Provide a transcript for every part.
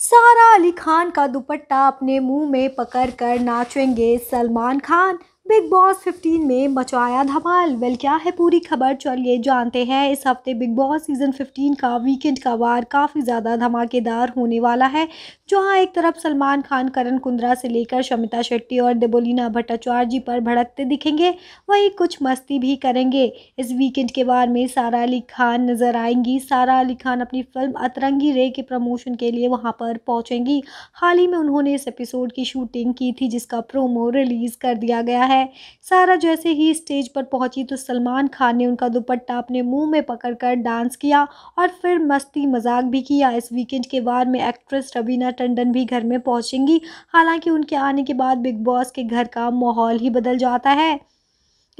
सारा अली खान का दुपट्टा अपने मुंह में पकड़कर नाचेंगे सलमान खान बिग बॉस 15 में मचाया धमाल वेल क्या है पूरी खबर चलिए जानते हैं इस हफ्ते बिग बॉस सीज़न 15 का वीकेंड का वार काफ़ी ज़्यादा धमाकेदार होने वाला है जहां एक तरफ सलमान खान करण कुंद्रा से लेकर शमिता शेट्टी और देबोलिना भट्टाचार्य जी पर भड़कते दिखेंगे वहीं कुछ मस्ती भी करेंगे इस वीकेंड के वार में सारा अली खान नज़र आएंगी सारा अली खान अपनी फिल्म अतरंगी रे के प्रमोशन के लिए वहाँ पर पहुँचेंगी हाल ही में उन्होंने इस एपिसोड की शूटिंग की थी जिसका प्रोमो रिलीज़ कर दिया गया है है सारा जैसे ही स्टेज पर पहुंची तो सलमान खान ने उनका दुपट्टा अपने मुंह में पकड़कर डांस किया और फिर मस्ती मजाक भी किया इस वीकेंड के बाद में एक्ट्रेस रवीना टंडन भी घर में पहुंचेंगी हालांकि उनके आने के बाद बिग बॉस के घर का माहौल ही बदल जाता है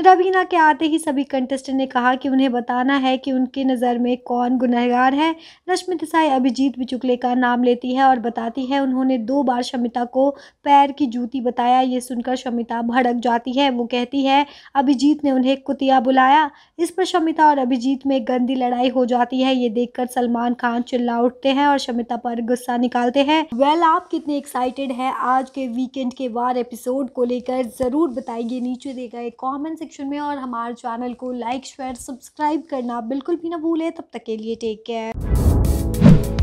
रवीना के आते ही सभी कंटेस्टेंट ने कहा कि उन्हें बताना है कि उनकी नज़र में कौन गुनहगार है रश्मि देसाई अभिजीत बिचुकले का नाम लेती है और बताती है उन्होंने दो बार शमिता को पैर की जूती बताया ये सुनकर शमिता भड़क जाती है वो कहती है अभिजीत ने उन्हें कुतिया बुलाया इस पर शमिता और अभिजीत में गंदी लड़ाई हो जाती है ये देखकर सलमान खान चिल्ला उठते हैं और शमिता पर गुस्सा निकालते हैं वेल आप कितने एक्साइटेड है आज के वीकेंड के वार एपिसोड को लेकर ज़रूर बताइए नीचे देगा एक कॉमेंट सेक्शन में और हमारे चैनल को लाइक शेयर सब्सक्राइब करना बिल्कुल भी ना भूलें तब तक के लिए टेक केयर